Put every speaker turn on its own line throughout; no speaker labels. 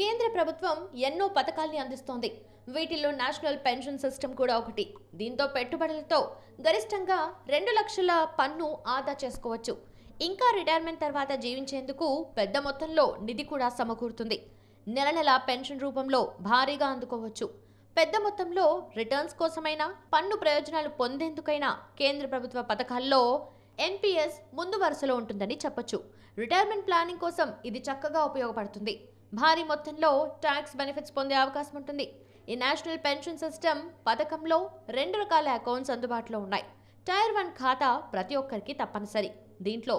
కేంద్ర ప్రభుత్వం ఎన్నో పథకాల్ని అందిస్తోంది వీటిల్లో నేషనల్ పెన్షన్ సిస్టమ్ కూడా ఒకటి దీంతో పెట్టుబడులతో గరిష్టంగా రెండు లక్షల పన్ను ఆదా చేసుకోవచ్చు ఇంకా రిటైర్మెంట్ తర్వాత జీవించేందుకు పెద్ద మొత్తంలో నిధి కూడా సమకూరుతుంది నెల నెల పెన్షన్ రూపంలో భారీగా అందుకోవచ్చు పెద్ద మొత్తంలో రిటర్న్స్ కోసమైనా పన్ను ప్రయోజనాలు పొందేందుకైనా కేంద్ర ప్రభుత్వ పథకాల్లో ఎన్పిఎస్ ముందు వరుసలో ఉంటుందని చెప్పొచ్చు రిటైర్మెంట్ ప్లానింగ్ కోసం ఇది చక్కగా ఉపయోగపడుతుంది భారీ మొత్తంలో ట్యాక్స్ బెనిఫిట్స్ పొందే అవకాశం ఉంటుంది ఈ నేషనల్ పెన్షన్ సిస్టమ్ పథకంలో రెండు రకాల అకౌంట్స్ అందుబాటులో ఉన్నాయి టైర్ వన్ ఖాతా ప్రతి ఒక్కరికి తప్పనిసరి దీంట్లో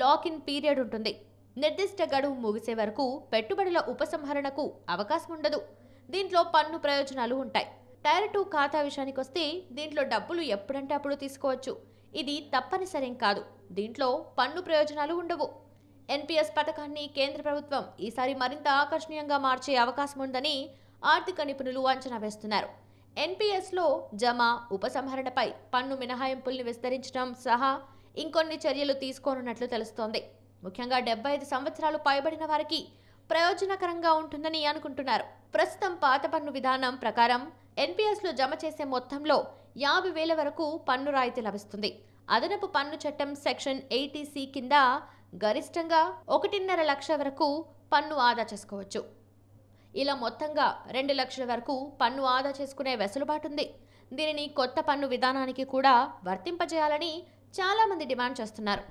లాక్ ఇన్ పీరియడ్ ఉంటుంది నిర్దిష్ట గడువు ముగిసే వరకు పెట్టుబడుల ఉపసంహరణకు అవకాశం ఉండదు దీంట్లో పన్ను ప్రయోజనాలు ఉంటాయి టైర్ టూ ఖాతా విషయానికి వస్తే దీంట్లో డబ్బులు ఎప్పుడంటే అప్పుడు తీసుకోవచ్చు ఇది తప్పనిసరి కాదు దీంట్లో పన్ను ప్రయోజనాలు ఉండవు ఎన్పిఎస్ పథకాన్ని కేంద్ర ప్రభుత్వం ఈసారి మరింత ఆకర్షణీయంగా మార్చే అవకాశం ఉందని ఆర్థిక నిపుణులు అంచనా వేస్తున్నారు ఎన్పిఎస్లో జమ ఉపసంహరణపై పన్ను మినహాయింపుల్ని విస్తరించడం సహా ఇంకొన్ని చర్యలు తీసుకోనున్నట్లు తెలుస్తోంది ముఖ్యంగా డెబ్బై ఐదు సంవత్సరాలు పైబడిన వారికి ప్రయోజనకరంగా ఉంటుందని అనుకుంటున్నారు ప్రస్తుతం పాత పన్ను విధానం ప్రకారం ఎన్పీఎస్లో జమ చేసే మొత్తంలో యాభై వేల వరకు పన్ను రాయితీ లభిస్తుంది అదనపు పన్ను చట్టం సెక్షన్ ఎయిటీసీ కింద గరిష్టంగా ఒకటిన్నర లక్ష వరకు పన్ను ఆదా చేసుకోవచ్చు ఇలా మొత్తంగా రెండు లక్షల వరకు పన్ను ఆదా చేసుకునే వెసులుబాటు ఉంది దీనిని కొత్త పన్ను విధానానికి కూడా వర్తింపజేయాలని చాలామంది డిమాండ్ చేస్తున్నారు